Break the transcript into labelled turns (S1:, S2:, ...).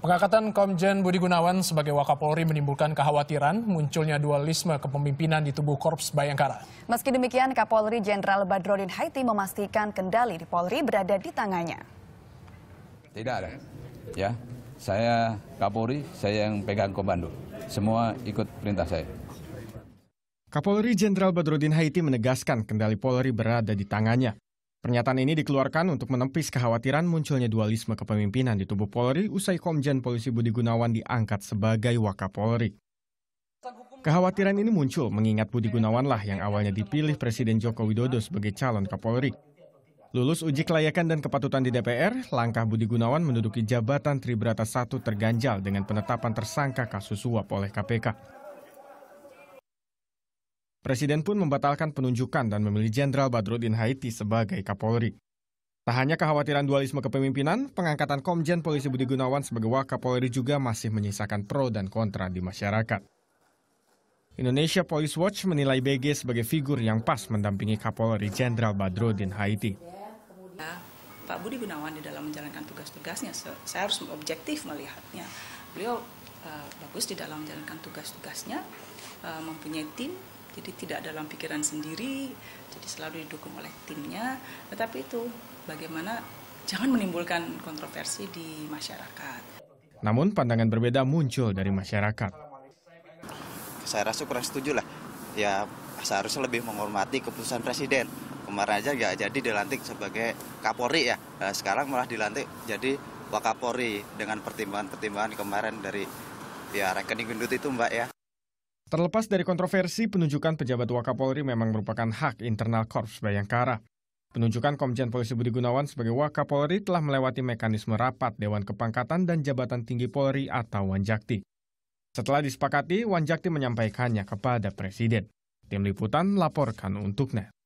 S1: Pengangkatan Komjen Budi Gunawan sebagai Wakapolri menimbulkan kekhawatiran munculnya dualisme kepemimpinan di tubuh Korps Bayangkara.
S2: Meski demikian, Kapolri Jenderal Badrodin Haiti memastikan kendali di Polri berada di tangannya.
S1: Tidak ada. Ya,
S3: saya Kapolri, saya yang pegang komando. Semua ikut perintah saya.
S1: Kapolri Jenderal Badrodin Haiti menegaskan kendali Polri berada di tangannya. Pernyataan ini dikeluarkan untuk menepis kekhawatiran munculnya dualisme kepemimpinan di tubuh Polri usai Komjen Polisi Budi Gunawan diangkat sebagai Wakapolri. Kekhawatiran ini muncul mengingat Budi Gunawan yang awalnya dipilih Presiden Joko Widodo sebagai calon Kapolri. Lulus uji kelayakan dan kepatutan di DPR, langkah Budi Gunawan menduduki jabatan Tribrata 1 terganjal dengan penetapan tersangka kasus suap oleh KPK. Presiden pun membatalkan penunjukan dan memilih Jenderal Badruddin Haiti sebagai Kapolri. Tak hanya kekhawatiran dualisme kepemimpinan, pengangkatan Komjen Polisi Budi Gunawan sebagai Wakapolri juga masih menyisakan pro dan kontra di masyarakat. Indonesia Police Watch menilai BG sebagai figur yang pas mendampingi Kapolri Jenderal Badrodin Haiti.
S2: Pak Budi Gunawan di dalam menjalankan tugas-tugasnya, saya harus objektif melihatnya. Beliau uh, bagus di dalam menjalankan tugas-tugasnya, uh, mempunyai tim jadi tidak dalam pikiran sendiri jadi selalu didukung oleh timnya tetapi itu bagaimana jangan menimbulkan kontroversi di masyarakat
S1: namun pandangan berbeda muncul dari masyarakat
S3: saya rasa kurang setuju lah ya seharusnya lebih menghormati keputusan presiden kemarin aja nggak jadi dilantik sebagai Kapolri ya nah, sekarang malah dilantik jadi Wakapolri dengan pertimbangan-pertimbangan kemarin dari ya rekening gendut itu mbak ya
S1: Terlepas dari kontroversi, penunjukan pejabat Wakapolri memang merupakan hak internal Korps Bayangkara. Penunjukan Komjen Polisi Budi Gunawan sebagai Wakapolri telah melewati mekanisme rapat Dewan Kepangkatan dan Jabatan Tinggi Polri atau Wanjakti. Setelah disepakati, Wanjakti menyampaikannya kepada Presiden. Tim Liputan laporkan untuk NET.